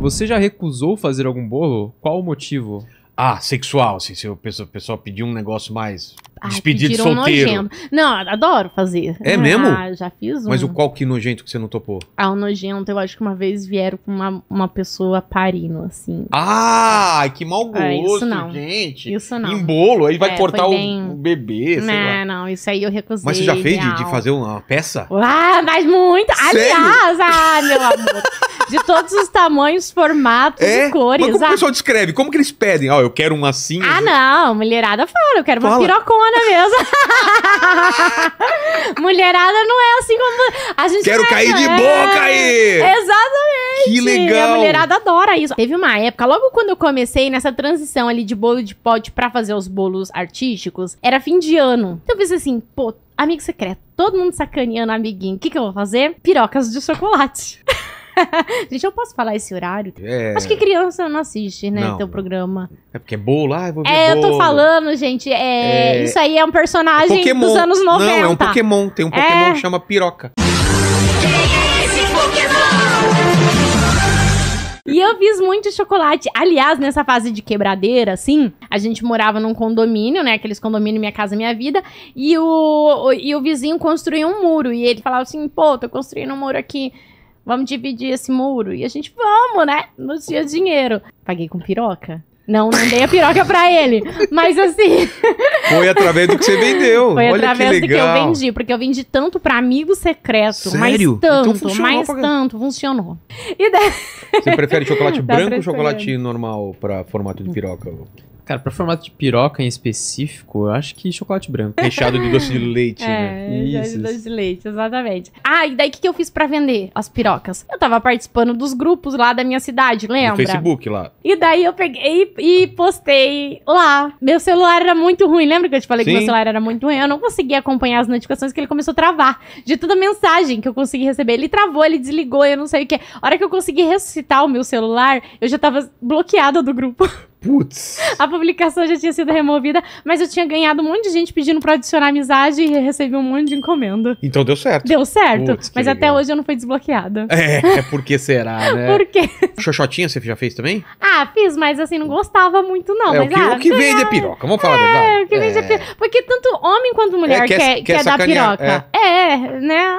Você já recusou fazer algum bolo? Qual o motivo? Ah, sexual, assim, se o pessoal, o pessoal pedir um negócio mais Despedida de solteiro. Nojento. Não, adoro fazer. É ah, mesmo? Já fiz um. Mas o qual que nojento que você não topou? Ah, o nojento, eu acho que uma vez vieram com uma, uma pessoa parindo, assim. Ah, que mau gosto, ah, isso não. gente. Isso não. Em bolo, aí vai é, cortar o, bem... o, bebê, sei não, lá. Não, isso aí eu recusei. Mas você já fez de, de, fazer uma peça? Ah, mas muito. Sério? Aliás, ah, meu amor. de todos os tamanhos, formatos é? e cores. Mas como ah. o pessoal descreve? Como que eles pedem? Ó, oh, eu quero um assim. Ah, não. Mulherada fala, eu quero fala. uma pirocona mulherada mesmo. mulherada não é assim como. A gente Quero é cair assim, de é. boca aí! Exatamente! Que legal! A mulherada adora isso. Teve uma época, logo quando eu comecei nessa transição ali de bolo de pote pra fazer os bolos artísticos, era fim de ano. Então eu pensei assim, pô, amigo secreto, todo mundo sacaneando amiguinho, o que, que eu vou fazer? Pirocas de chocolate. Gente, eu posso falar esse horário? É... Acho que criança não assiste, né, não, teu programa. É porque é bolo, ah, eu vou ver É, bolo. eu tô falando, gente, é... é... isso aí é um personagem é dos anos 90. Não, é um Pokémon, tem um é. Pokémon que chama Piroca. E eu fiz muito chocolate. Aliás, nessa fase de quebradeira, assim, a gente morava num condomínio, né? Aqueles condomínios, Minha Casa Minha Vida. E o, o, e o vizinho construiu um muro. E ele falava assim: pô, tô construindo um muro aqui. Vamos dividir esse muro. E a gente, vamos, né? Não tinha dinheiro. Paguei com piroca. Não, não dei a piroca pra ele. Mas assim, Foi através do que você vendeu. Foi Olha através do que eu vendi, porque eu vendi tanto para amigo secreto, Sério? mas então tanto, então mais pra... tanto, funcionou. E daí... Você prefere chocolate branco ou chocolate normal para formato de piroca? Cara, pra formato de piroca em específico, eu acho que chocolate branco. Recheado de doce de leite, né? é, né? Isso. De doce de leite, exatamente. Ah, e daí o que, que eu fiz para vender as pirocas? Eu tava participando dos grupos lá da minha cidade, lembra? No Facebook lá. E daí eu peguei e postei lá. Meu celular era muito ruim, lembra? lembra que eu te falei Sim. que meu celular era muito ruim? Eu não conseguia acompanhar as notificações que ele começou a travar. De toda mensagem que eu consegui receber. Ele travou, ele desligou, eu não sei o que. A hora que eu consegui ressuscitar o meu celular, eu já tava bloqueada do grupo. Putz. A publicação já tinha sido removida, mas eu tinha ganhado um monte de gente pedindo pra adicionar amizade e recebi um monte de encomenda. Então deu certo. Deu certo. mas até hoje eu não fui desbloqueada. É, é porque será, né? Por quê? Xoxotinha você já fez também? Ah, fiz, mas assim, não gostava muito, não. É, mas, o, que, ah, o que vende é piroca, vamos falar é, verdade. É, o que vende é, é piroca. Porque tanto homem quanto é, mulher é, quer, quer, quer, quer dar piroca. É. é, né?